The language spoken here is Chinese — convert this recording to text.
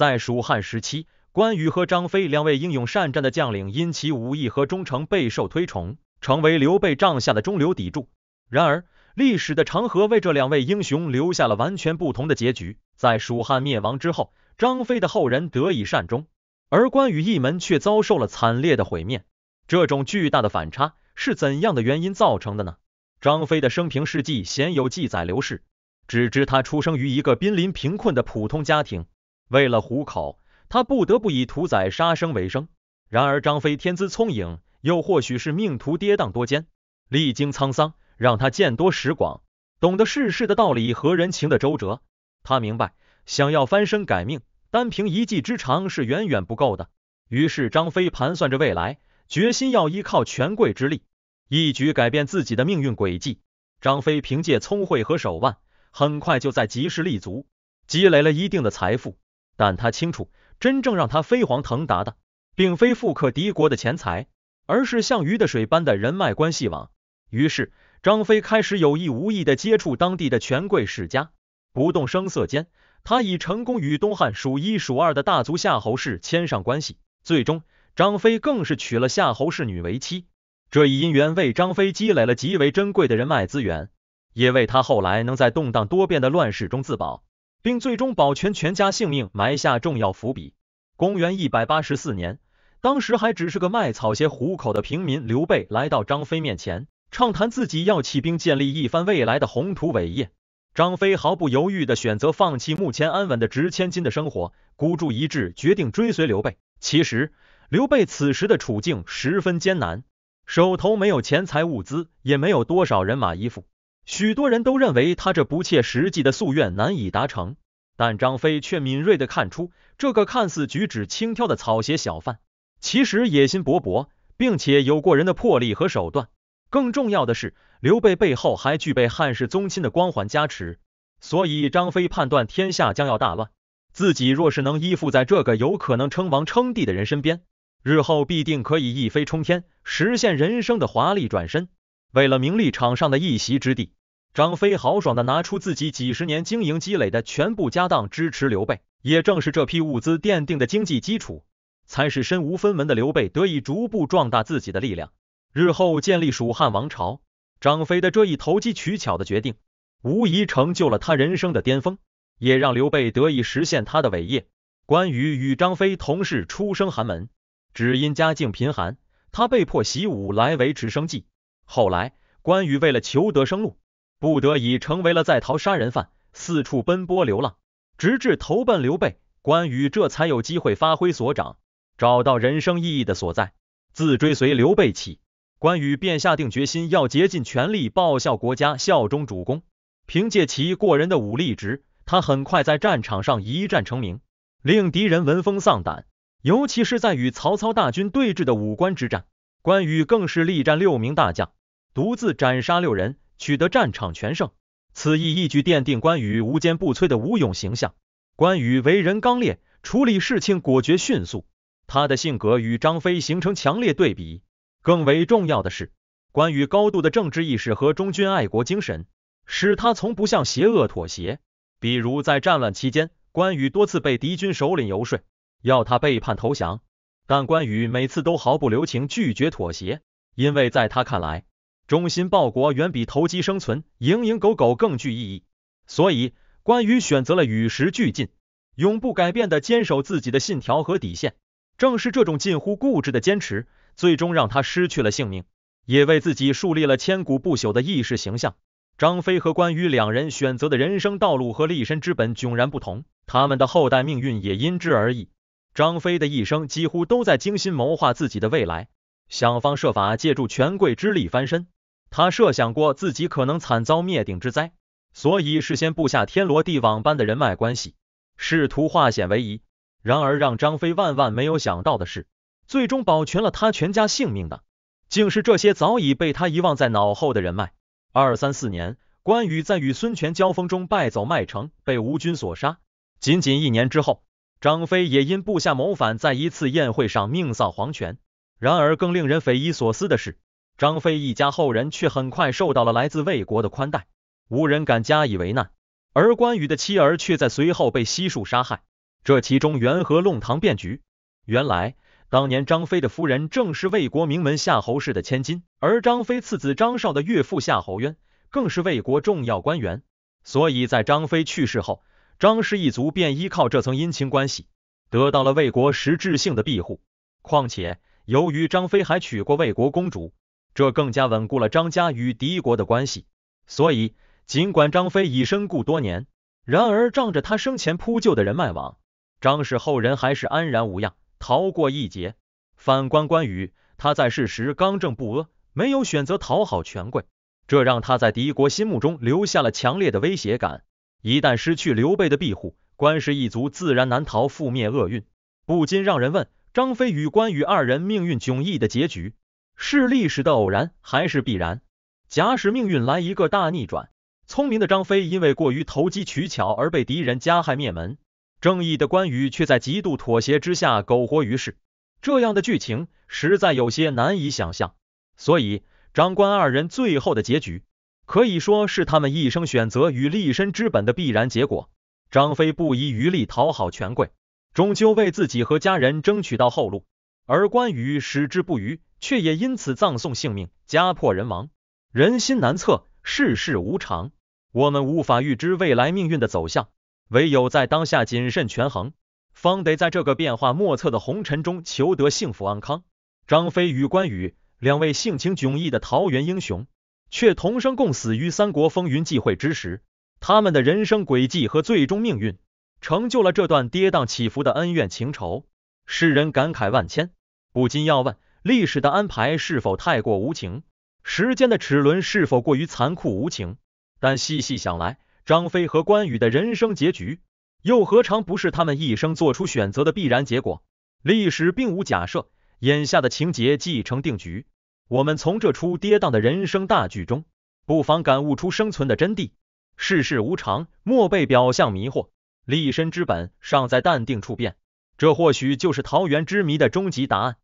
在蜀汉时期，关羽和张飞两位英勇善战的将领，因其武艺和忠诚备受推崇，成为刘备帐下的中流砥柱。然而，历史的长河为这两位英雄留下了完全不同的结局。在蜀汉灭亡之后，张飞的后人得以善终，而关羽一门却遭受了惨烈的毁灭。这种巨大的反差是怎样的原因造成的呢？张飞的生平事迹鲜有记载流逝，只知他出生于一个濒临贫困的普通家庭。为了糊口，他不得不以屠宰杀生为生。然而，张飞天资聪颖，又或许是命途跌宕多艰，历经沧桑，让他见多识广，懂得世事的道理和人情的周折。他明白，想要翻身改命，单凭一技之长是远远不够的。于是，张飞盘算着未来，决心要依靠权贵之力，一举改变自己的命运轨迹。张飞凭借聪慧和手腕，很快就在集市立足，积累了一定的财富。但他清楚，真正让他飞黄腾达的，并非富可敌国的钱财，而是像鱼的水般的人脉关系网。于是，张飞开始有意无意的接触当地的权贵世家，不动声色间，他已成功与东汉数一数二的大族夏侯氏牵上关系。最终，张飞更是娶了夏侯氏女为妻，这一姻缘为张飞积累了极为珍贵的人脉资源，也为他后来能在动荡多变的乱世中自保。并最终保全全家性命，埋下重要伏笔。公元一百八十四年，当时还只是个卖草鞋糊口的平民，刘备来到张飞面前，畅谈自己要起兵建立一番未来的宏图伟业。张飞毫不犹豫地选择放弃目前安稳的值千金的生活，孤注一掷，决定追随刘备。其实，刘备此时的处境十分艰难，手头没有钱财物资，也没有多少人马衣服。许多人都认为他这不切实际的夙愿难以达成，但张飞却敏锐地看出，这个看似举止轻佻的草鞋小贩，其实野心勃勃，并且有过人的魄力和手段。更重要的是，刘备背后还具备汉室宗亲的光环加持，所以张飞判断天下将要大乱，自己若是能依附在这个有可能称王称帝的人身边，日后必定可以一飞冲天，实现人生的华丽转身。为了名利场上的一席之地。张飞豪爽的拿出自己几十年经营积累的全部家当支持刘备，也正是这批物资奠定的经济基础，才使身无分文的刘备得以逐步壮大自己的力量，日后建立蜀汉王朝。张飞的这一投机取巧的决定，无疑成就了他人生的巅峰，也让刘备得以实现他的伟业。关羽与张飞同是出生寒门，只因家境贫寒，他被迫习武来维持生计。后来，关羽为了求得生路。不得已成为了在逃杀人犯，四处奔波流浪，直至投奔刘备、关羽，这才有机会发挥所长，找到人生意义的所在。自追随刘备起，关羽便下定决心要竭尽全力报效国家、效忠主公。凭借其过人的武力值，他很快在战场上一战成名，令敌人闻风丧胆。尤其是在与曹操大军对峙的五关之战，关羽更是力战六名大将，独自斩杀六人。取得战场全胜，此役一举奠定关羽无坚不摧的武勇形象。关羽为人刚烈，处理事情果决迅速，他的性格与张飞形成强烈对比。更为重要的是，关羽高度的政治意识和忠君爱国精神，使他从不向邪恶妥协。比如在战乱期间，关羽多次被敌军首领游说，要他背叛投降，但关羽每次都毫不留情拒绝妥协，因为在他看来。忠心报国远比投机生存、蝇营狗苟更具意义，所以关羽选择了与时俱进、永不改变的坚守自己的信条和底线。正是这种近乎固执的坚持，最终让他失去了性命，也为自己树立了千古不朽的意识形象。张飞和关羽两人选择的人生道路和立身之本迥然不同，他们的后代命运也因之而异。张飞的一生几乎都在精心谋划自己的未来，想方设法借助权贵之力翻身。他设想过自己可能惨遭灭顶之灾，所以事先布下天罗地网般的人脉关系，试图化险为夷。然而让张飞万万没有想到的是，最终保全了他全家性命的，竟是这些早已被他遗忘在脑后的人脉。二三四年，关羽在与孙权交锋中败走麦城，被吴军所杀。仅仅一年之后，张飞也因部下谋反，在一次宴会上命丧黄泉。然而更令人匪夷所思的是。张飞一家后人却很快受到了来自魏国的宽待，无人敢加以为难；而关羽的妻儿却在随后被悉数杀害。这其中缘何弄堂变局？原来，当年张飞的夫人正是魏国名门夏侯氏的千金，而张飞次子张绍的岳父夏侯渊更是魏国重要官员。所以在张飞去世后，张氏一族便依靠这层姻亲关系，得到了魏国实质性的庇护。况且，由于张飞还娶过魏国公主。这更加稳固了张家与敌国的关系，所以尽管张飞已身故多年，然而仗着他生前铺就的人脉网，张氏后人还是安然无恙，逃过一劫。反观关羽，他在世时刚正不阿，没有选择讨好权贵，这让他在敌国心目中留下了强烈的威胁感。一旦失去刘备的庇护，关氏一族自然难逃覆灭厄运。不禁让人问：张飞与关羽二人命运迥异的结局。是历史的偶然还是必然？假使命运来一个大逆转，聪明的张飞因为过于投机取巧而被敌人加害灭门，正义的关羽却在极度妥协之下苟活于世。这样的剧情实在有些难以想象。所以，张关二人最后的结局可以说是他们一生选择与立身之本的必然结果。张飞不遗余力讨好权贵，终究为自己和家人争取到后路；而关羽矢志不渝。却也因此葬送性命，家破人亡。人心难测，世事无常，我们无法预知未来命运的走向，唯有在当下谨慎权衡，方得在这个变化莫测的红尘中求得幸福安康。张飞与关羽两位性情迥异的桃园英雄，却同生共死于三国风云际会之时。他们的人生轨迹和最终命运，成就了这段跌宕起伏的恩怨情仇，世人感慨万千，不禁要问。历史的安排是否太过无情？时间的齿轮是否过于残酷无情？但细细想来，张飞和关羽的人生结局，又何尝不是他们一生做出选择的必然结果？历史并无假设，眼下的情节既成定局。我们从这出跌宕的人生大剧中，不妨感悟出生存的真谛。世事无常，莫被表象迷惑，立身之本尚在淡定处变。这或许就是桃园之谜的终极答案。